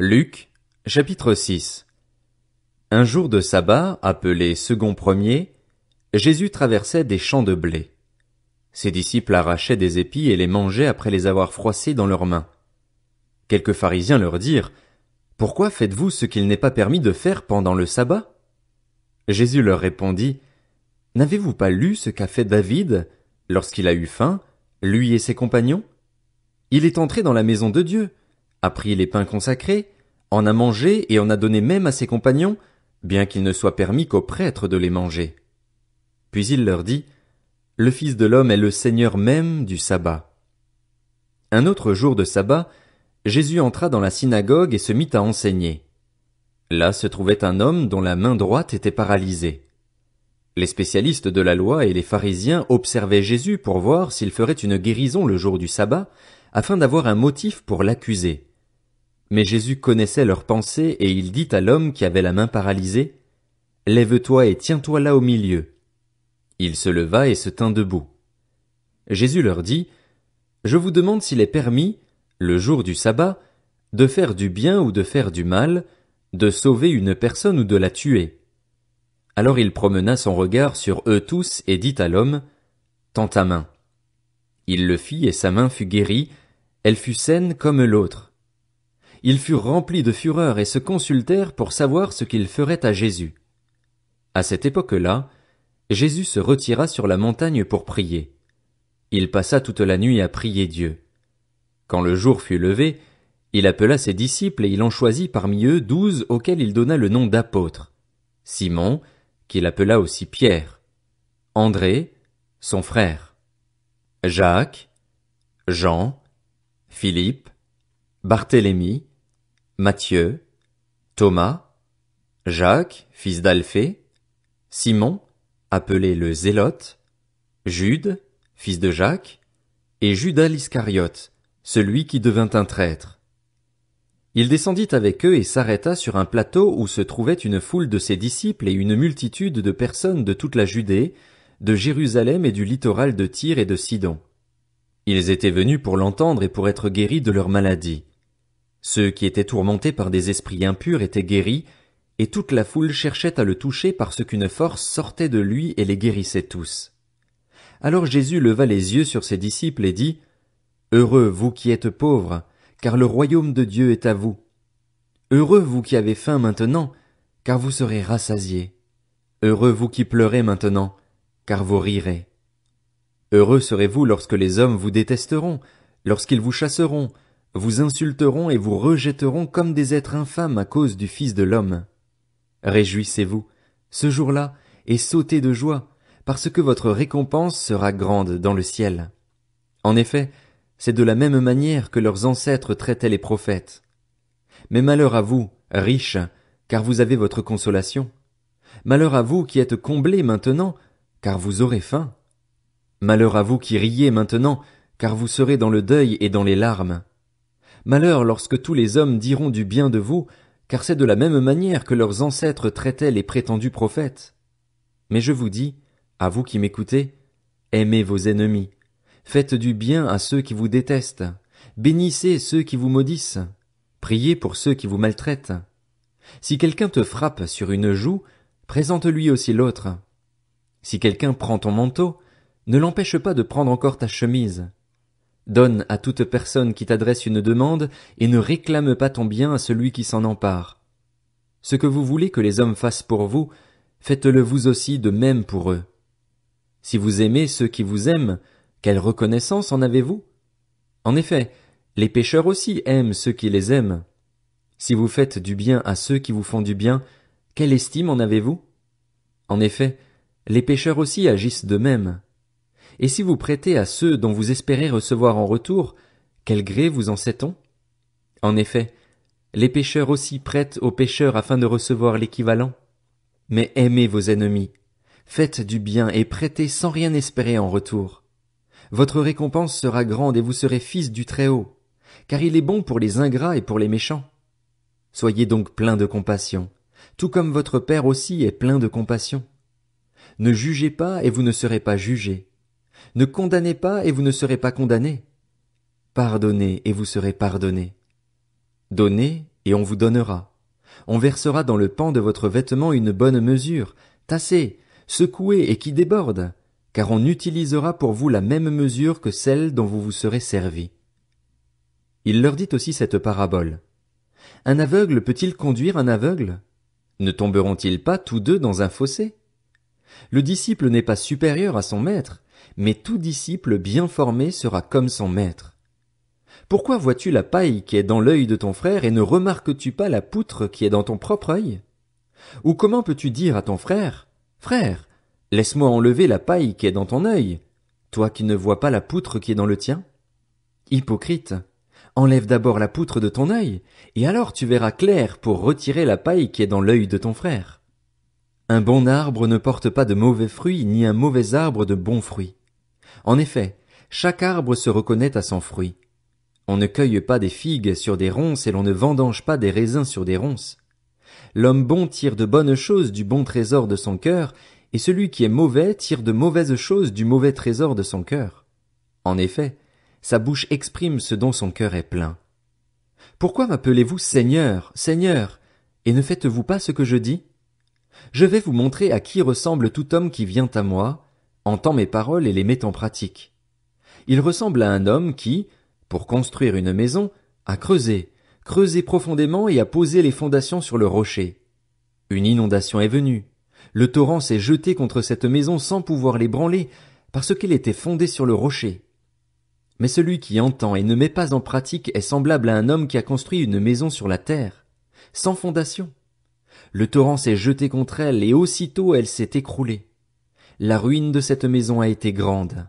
Luc, chapitre 6 Un jour de sabbat, appelé second premier, Jésus traversait des champs de blé. Ses disciples arrachaient des épis et les mangeaient après les avoir froissés dans leurs mains. Quelques pharisiens leur dirent, Pourquoi faites-vous ce qu'il n'est pas permis de faire pendant le sabbat? Jésus leur répondit, N'avez-vous pas lu ce qu'a fait David, lorsqu'il a eu faim, lui et ses compagnons? Il est entré dans la maison de Dieu, a pris les pains consacrés, en a mangé et en a donné même à ses compagnons, bien qu'il ne soit permis qu'aux prêtres de les manger. Puis il leur dit, Le Fils de l'homme est le Seigneur même du sabbat. Un autre jour de sabbat, Jésus entra dans la synagogue et se mit à enseigner. Là se trouvait un homme dont la main droite était paralysée. Les spécialistes de la loi et les pharisiens observaient Jésus pour voir s'il ferait une guérison le jour du sabbat, afin d'avoir un motif pour l'accuser. Mais Jésus connaissait leurs pensées et il dit à l'homme qui avait la main paralysée, Lève-toi et tiens-toi là au milieu. Il se leva et se tint debout. Jésus leur dit, Je vous demande s'il est permis, le jour du sabbat, de faire du bien ou de faire du mal, de sauver une personne ou de la tuer. Alors il promena son regard sur eux tous et dit à l'homme, Tends ta main. Il le fit et sa main fut guérie, elle fut saine comme l'autre ils furent remplis de fureur et se consultèrent pour savoir ce qu'ils feraient à Jésus. À cette époque-là, Jésus se retira sur la montagne pour prier. Il passa toute la nuit à prier Dieu. Quand le jour fut levé, il appela ses disciples et il en choisit parmi eux douze auxquels il donna le nom d'apôtres. Simon, qu'il appela aussi Pierre, André, son frère, Jacques, Jean, Philippe, Barthélemy, Matthieu, Thomas, Jacques, fils d'Alphée, Simon, appelé le Zélote, Jude, fils de Jacques, et Judas l'Iscariote, celui qui devint un traître. Il descendit avec eux et s'arrêta sur un plateau où se trouvait une foule de ses disciples et une multitude de personnes de toute la Judée, de Jérusalem et du littoral de Tyr et de Sidon. Ils étaient venus pour l'entendre et pour être guéris de leur maladie. Ceux qui étaient tourmentés par des esprits impurs étaient guéris, et toute la foule cherchait à le toucher parce qu'une force sortait de lui et les guérissait tous. Alors Jésus leva les yeux sur ses disciples et dit, Heureux vous qui êtes pauvres, car le royaume de Dieu est à vous. Heureux vous qui avez faim maintenant, car vous serez rassasiés. Heureux vous qui pleurez maintenant, car vous rirez. Heureux serez-vous lorsque les hommes vous détesteront, lorsqu'ils vous chasseront, vous insulteront et vous rejetteront comme des êtres infâmes à cause du Fils de l'homme. Réjouissez-vous, ce jour-là, et sautez de joie, parce que votre récompense sera grande dans le ciel. En effet, c'est de la même manière que leurs ancêtres traitaient les prophètes. Mais malheur à vous, riches, car vous avez votre consolation. Malheur à vous qui êtes comblés maintenant, car vous aurez faim. Malheur à vous qui riez maintenant, car vous serez dans le deuil et dans les larmes. Malheur lorsque tous les hommes diront du bien de vous, car c'est de la même manière que leurs ancêtres traitaient les prétendus prophètes. Mais je vous dis, à vous qui m'écoutez, aimez vos ennemis, faites du bien à ceux qui vous détestent, bénissez ceux qui vous maudissent, priez pour ceux qui vous maltraitent. Si quelqu'un te frappe sur une joue, présente-lui aussi l'autre. Si quelqu'un prend ton manteau, ne l'empêche pas de prendre encore ta chemise. Donne à toute personne qui t'adresse une demande, et ne réclame pas ton bien à celui qui s'en empare. Ce que vous voulez que les hommes fassent pour vous, faites-le vous aussi de même pour eux. Si vous aimez ceux qui vous aiment, quelle reconnaissance en avez-vous En effet, les pécheurs aussi aiment ceux qui les aiment. Si vous faites du bien à ceux qui vous font du bien, quelle estime en avez-vous En effet, les pécheurs aussi agissent de même. Et si vous prêtez à ceux dont vous espérez recevoir en retour, quel gré vous en sait-on En effet, les pécheurs aussi prêtent aux pécheurs afin de recevoir l'équivalent. Mais aimez vos ennemis, faites du bien et prêtez sans rien espérer en retour. Votre récompense sera grande et vous serez fils du Très-Haut, car il est bon pour les ingrats et pour les méchants. Soyez donc plein de compassion, tout comme votre Père aussi est plein de compassion. Ne jugez pas et vous ne serez pas jugés. Ne condamnez pas et vous ne serez pas condamnés. Pardonnez et vous serez pardonnés. Donnez et on vous donnera. On versera dans le pan de votre vêtement une bonne mesure, tassée, secouée et qui déborde, car on utilisera pour vous la même mesure que celle dont vous vous serez servi. Il leur dit aussi cette parabole. Un aveugle peut-il conduire un aveugle? Ne tomberont-ils pas tous deux dans un fossé? Le disciple n'est pas supérieur à son maître, mais tout disciple bien formé sera comme son maître. Pourquoi vois-tu la paille qui est dans l'œil de ton frère et ne remarques-tu pas la poutre qui est dans ton propre œil? Ou comment peux-tu dire à ton frère, Frère, laisse-moi enlever la paille qui est dans ton œil, toi qui ne vois pas la poutre qui est dans le tien? Hypocrite, enlève d'abord la poutre de ton œil, et alors tu verras clair pour retirer la paille qui est dans l'œil de ton frère. Un bon arbre ne porte pas de mauvais fruits, ni un mauvais arbre de bons fruits. En effet, chaque arbre se reconnaît à son fruit. On ne cueille pas des figues sur des ronces et l'on ne vendange pas des raisins sur des ronces. L'homme bon tire de bonnes choses du bon trésor de son cœur, et celui qui est mauvais tire de mauvaises choses du mauvais trésor de son cœur. En effet, sa bouche exprime ce dont son cœur est plein. Pourquoi m'appelez-vous Seigneur, Seigneur, et ne faites-vous pas ce que je dis? Je vais vous montrer à qui ressemble tout homme qui vient à moi, entend mes paroles et les met en pratique. Il ressemble à un homme qui, pour construire une maison, a creusé, creusé profondément et a posé les fondations sur le rocher. Une inondation est venue. Le torrent s'est jeté contre cette maison sans pouvoir l'ébranler, parce qu'elle était fondée sur le rocher. Mais celui qui entend et ne met pas en pratique est semblable à un homme qui a construit une maison sur la terre, sans fondation. Le torrent s'est jeté contre elle, et aussitôt elle s'est écroulée. La ruine de cette maison a été grande.